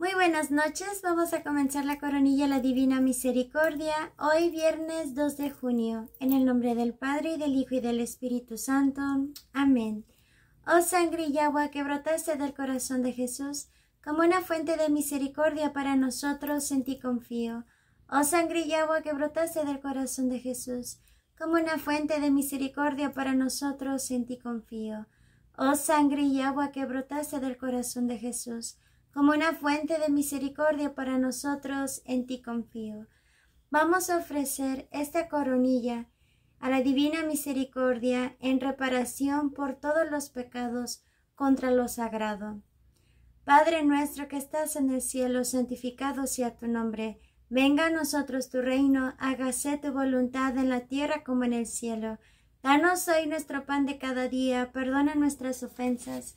Muy buenas noches, vamos a comenzar la coronilla de La Divina Misericordia hoy viernes 2 de junio, en el nombre del Padre y del Hijo y del Espíritu Santo. Amén. Oh sangre y agua que brotaste del corazón de Jesús, como una fuente de misericordia para nosotros, en ti confío. Oh sangre y agua que brotaste del corazón de Jesús, como una fuente de misericordia para nosotros, en ti confío. Oh sangre y agua que brotaste del corazón de Jesús, como una fuente de misericordia para nosotros, en ti confío. Vamos a ofrecer esta coronilla a la divina misericordia en reparación por todos los pecados contra lo sagrado. Padre nuestro que estás en el cielo, santificado sea tu nombre. Venga a nosotros tu reino, hágase tu voluntad en la tierra como en el cielo. Danos hoy nuestro pan de cada día, perdona nuestras ofensas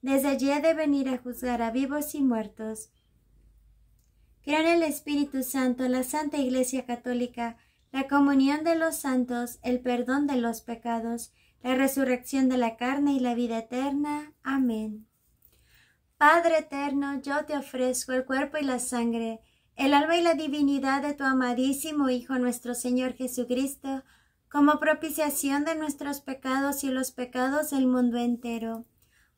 desde allí he de venir a juzgar a vivos y muertos. Crean el Espíritu Santo, la Santa Iglesia Católica, la comunión de los santos, el perdón de los pecados, la resurrección de la carne y la vida eterna. Amén. Padre eterno, yo te ofrezco el cuerpo y la sangre, el alma y la divinidad de tu amadísimo Hijo nuestro Señor Jesucristo, como propiciación de nuestros pecados y los pecados del mundo entero.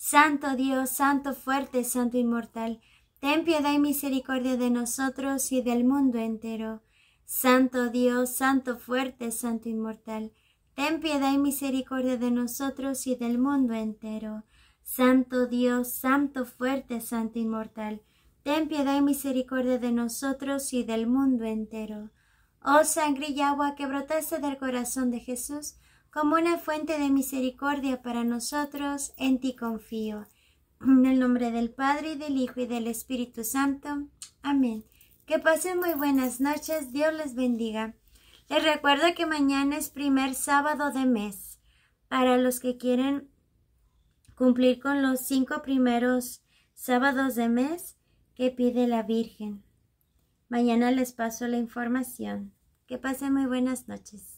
Santo Dios, Santo fuerte, Santo inmortal, ten piedad y misericordia de nosotros y del mundo entero. Santo Dios, Santo fuerte, Santo inmortal, ten piedad y misericordia de nosotros y del mundo entero. Santo Dios, Santo fuerte, Santo inmortal, ten piedad y misericordia de nosotros y del mundo entero. Oh sangre y agua que brotaste del corazón de Jesús, como una fuente de misericordia para nosotros, en ti confío. En el nombre del Padre, y del Hijo, y del Espíritu Santo. Amén. Que pasen muy buenas noches. Dios les bendiga. Les recuerdo que mañana es primer sábado de mes. Para los que quieren cumplir con los cinco primeros sábados de mes que pide la Virgen. Mañana les paso la información. Que pasen muy buenas noches.